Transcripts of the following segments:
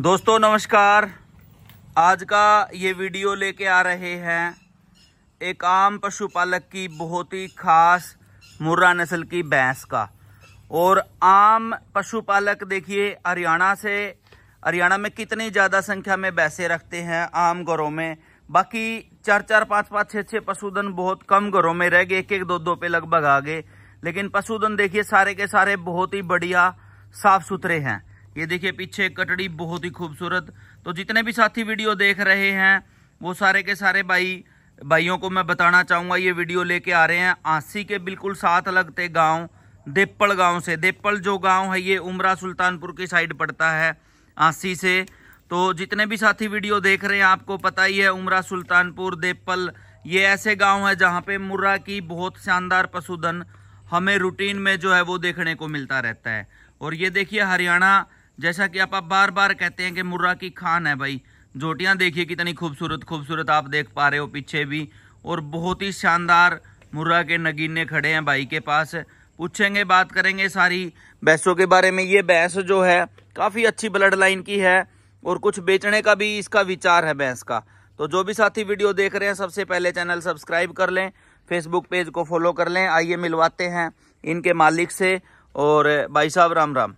दोस्तों नमस्कार आज का ये वीडियो लेके आ रहे हैं एक आम पशुपालक की बहुत ही खास मुर्रा नस्ल की भैंस का और आम पशुपालक देखिए हरियाणा से हरियाणा में कितनी ज़्यादा संख्या में भैंसें रखते हैं आम घरों में बाकी चार चार पाँच पाँच छः छः पशुधन बहुत कम घरों में रह गए एक एक दो दो पे लगभग आ गए लेकिन पशुधन देखिए सारे के सारे बहुत ही बढ़िया साफ सुथरे हैं ये देखिए पीछे कटड़ी बहुत ही खूबसूरत तो जितने भी साथी वीडियो देख रहे हैं वो सारे के सारे भाई भाइयों को मैं बताना चाहूँगा ये वीडियो लेके आ रहे हैं आसी के बिल्कुल साथ लगते गांव देपल गांव से देपल जो गांव है ये उमरा सुल्तानपुर की साइड पड़ता है आसी से तो जितने भी साथी वीडियो देख रहे हैं आपको पता ही है उमरा सुल्तानपुर देपल ये ऐसे गांव है जहां पे मुर्रा की बहुत शानदार पशुधन हमें रूटीन में जो है वो देखने को मिलता रहता है और ये देखिए हरियाणा जैसा कि आप, आप बार बार कहते हैं कि मुर्रा की खान है भाई जोटियाँ देखिए कितनी खूबसूरत खूबसूरत आप देख पा रहे हो पीछे भी और बहुत ही शानदार मुर्रा के नगीने खड़े हैं भाई के पास पूछेंगे बात करेंगे सारी भैंसों के बारे में ये भैंस जो है काफ़ी अच्छी ब्लड लाइन की है और कुछ बेचने का भी इसका विचार है भैंस का तो जो भी साथी वीडियो देख रहे हैं सबसे पहले चैनल सब्सक्राइब कर लें फेसबुक पेज को फॉलो कर लें आइए मिलवाते हैं इनके मालिक से और भाई साहब राम राम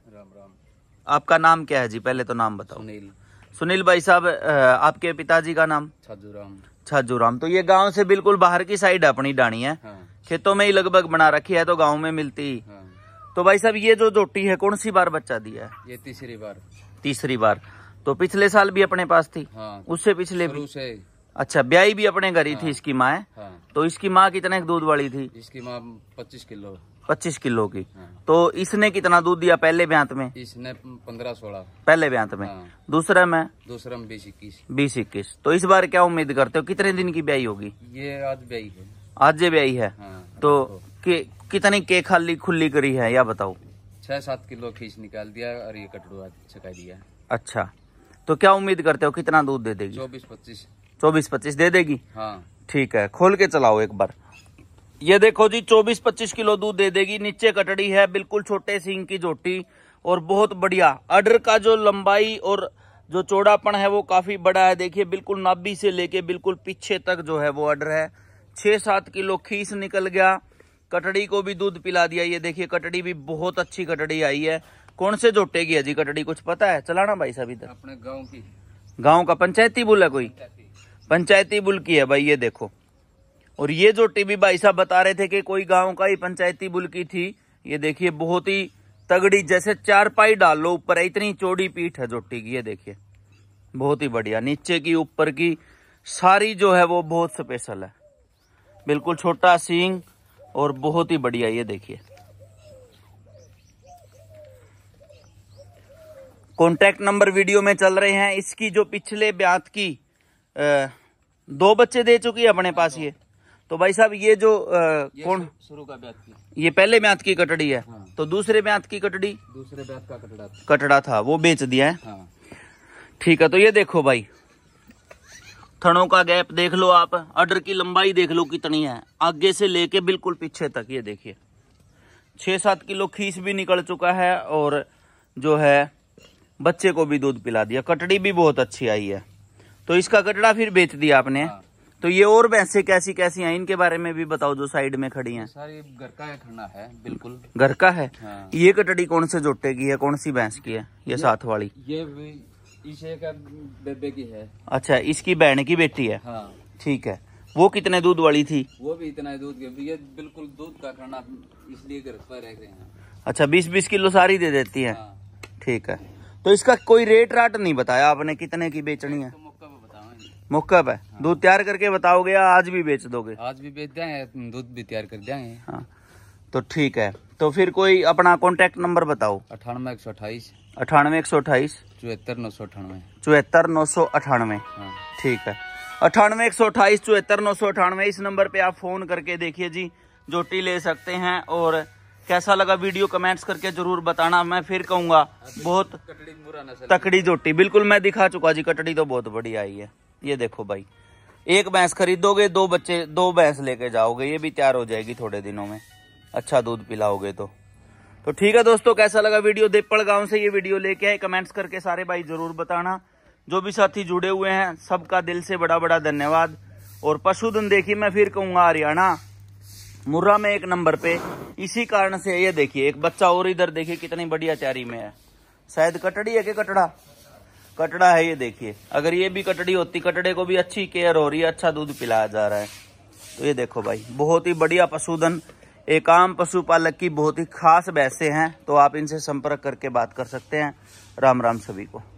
आपका नाम क्या है जी पहले तो नाम बताओ सुनील सुनील भाई साहब आपके पिताजी का नाम छाजूराम छाजूराम तो ये गांव से बिल्कुल बाहर की साइड अपनी डाणी है हाँ। खेतों में ही लगभग बना रखी है तो गांव में मिलती हाँ। तो भाई साहब ये जो जोटी है कौन सी बार बच्चा दिया है ये तीसरी बार तीसरी बार तो पिछले साल भी अपने पास थी हाँ। उससे पिछले भी अच्छा ब्याई भी अपने घर ही थी हाँ, इसकी माँ हाँ। तो इसकी माँ कितने दूध वाली थी इसकी माँ पच्चीस किलो पच्चीस किलो की हाँ। तो इसने कितना दूध दिया पहले ब्यांत में इसने पंद्रह सोलह पहले ब्यांत में दूसरे दूसरा में दूसरा में बीस इक्कीस बीस इक्कीस तो इस बार क्या उम्मीद करते हो कितने दिन की ब्याई होगी ये आज ब्याई है आज ये ब्याई है तो कितनी के खाली खुली करी है या बताओ छह सात किलो खींच निकाल दिया और ये कटड़ू छका दिया अच्छा तो क्या उम्मीद करते हो कितना दूध दे देगी चौबीस पच्चीस चौबीस पच्चीस दे देगी हाँ ठीक है खोल के चलाओ एक बार ये देखो जी चौबीस पच्चीस किलो दूध दे देगी नीचे कटड़ी है बिल्कुल छोटे सिंग की जोटी और बहुत बढ़िया अडर का जो लंबाई और जो चौड़ापन है वो काफी बड़ा है देखिए बिल्कुल नाभी से लेके बिल्कुल पीछे तक जो है वो अडर है छह सात किलो खीस निकल गया कटड़ी को भी दूध पिला दिया ये देखिए कटड़ी भी बहुत अच्छी कटड़ी आई है कौन से जोटे की है जी कटड़ी कुछ पता है चलाना भाई साहब इधर अपने गाँव की गाँव का पंचायती बोला कोई पंचायती बुल की है भाई ये देखो और ये जो टीबी भाई साहब बता रहे थे कि कोई गांव का ही पंचायती बुल की थी ये देखिए बहुत ही तगड़ी जैसे चार पाई डाल लो ऊपर इतनी चौड़ी पीठ है जोटी की ये देखिए बहुत ही बढ़िया नीचे की ऊपर की सारी जो है वो बहुत स्पेशल है बिल्कुल छोटा सींग और बहुत ही बढ़िया ये देखिए कॉन्टेक्ट नंबर वीडियो में चल रहे हैं इसकी जो पिछले ब्यात की दो बच्चे दे चुकी है अपने पास ये तो भाई साहब ये जो कौन शुरू का ब्याज की ये पहले ब्यात की कटड़ी है हाँ। तो दूसरे ब्यात की कटड़ी दूसरे ब्याज का कटड़ा था। कटड़ा था वो बेच दिया है हाँ। ठीक है तो ये देखो भाई थनों का गैप देख लो आप अडर की लंबाई देख लो कितनी है आगे से लेके बिल्कुल पीछे तक ये देखिए छह सात किलो खीस भी निकल चुका है और जो है बच्चे को भी दूध पिला दिया कटड़ी भी बहुत अच्छी आई है तो इसका कटड़ा फिर बेच दिया आपने हाँ। तो ये और भैंसे कैसी कैसी हैं इनके बारे में भी बताओ जो साइड में खड़ी हैं सर ये घर का है खड़ा है बिल्कुल घर का है हाँ। ये कटड़ी कौन से जोटे की है कौन सी भैंस की है ये, ये साथ वाली ये इसे का बेबे की है अच्छा इसकी बहन की बेटी है हाँ। ठीक है वो कितने दूध वाली थी वो भी इतना दूध ये बिल्कुल दूध का खड़ा इसलिए घर पर रह गए अच्छा बीस बीस किलो सारी दे देती है हाँ। ठीक है तो इसका कोई रेट राट नहीं बताया आपने कितने की बेचनी है मुक्का हाँ। पे दूध तैयार करके बताओगे या आज भी बेच दोगे आज भी बेच दें दूध भी तैयार कर देंगे हाँ तो ठीक है तो फिर कोई अपना कॉन्टेक्ट नंबर बताओ अठानवे एक सौ अट्ठाईस अठानवे एक सौ अट्ठाईस चौहत्तर नौ सौ अठानवे चौहत्तर नौ सौ अठानवे हाँ। ठीक है अठानवे एक सौ अट्ठाईस चौहत्तर नौ सौ अठानवे इस नंबर पे आप फोन करके देखिए जी जोटी ले सकते हैं और कैसा लगा वीडियो कमेंट्स करके जरूर बताना मैं फिर कहूंगा बहुत तकड़ी जोटी बिल्कुल मैं दिखा चुका जी कटड़ी तो बहुत बढ़िया आई है ये देखो भाई एक भैंस खरीदोगे दो बच्चे दो भैंस लेके जाओगे ये भी तैयार हो जाएगी थोड़े दिनों में अच्छा दूध पिलाओगे तो तो ठीक है दोस्तों कैसा लगा वीडियो देपड़ गांव से ये वीडियो लेके आए कमेंट्स करके सारे भाई जरूर बताना जो भी साथी जुड़े हुए हैं सबका दिल से बड़ा बड़ा धन्यवाद और पशुधन देखिए मैं फिर कहूंगा हरियाणा मुर्रा में एक नंबर पे इसी कारण से ये देखिए एक बच्चा और इधर देखिए कितनी बढ़िया तैयारी में है शायद कटड़ी है कि कटड़ा कटड़ा है ये देखिए अगर ये भी कटड़ी होती कटड़े को भी अच्छी केयर हो रही है अच्छा दूध पिलाया जा रहा है तो ये देखो भाई बहुत ही बढ़िया पशुधन एक आम पशुपालक की बहुत ही खास वैसे हैं तो आप इनसे संपर्क करके बात कर सकते हैं राम राम सभी को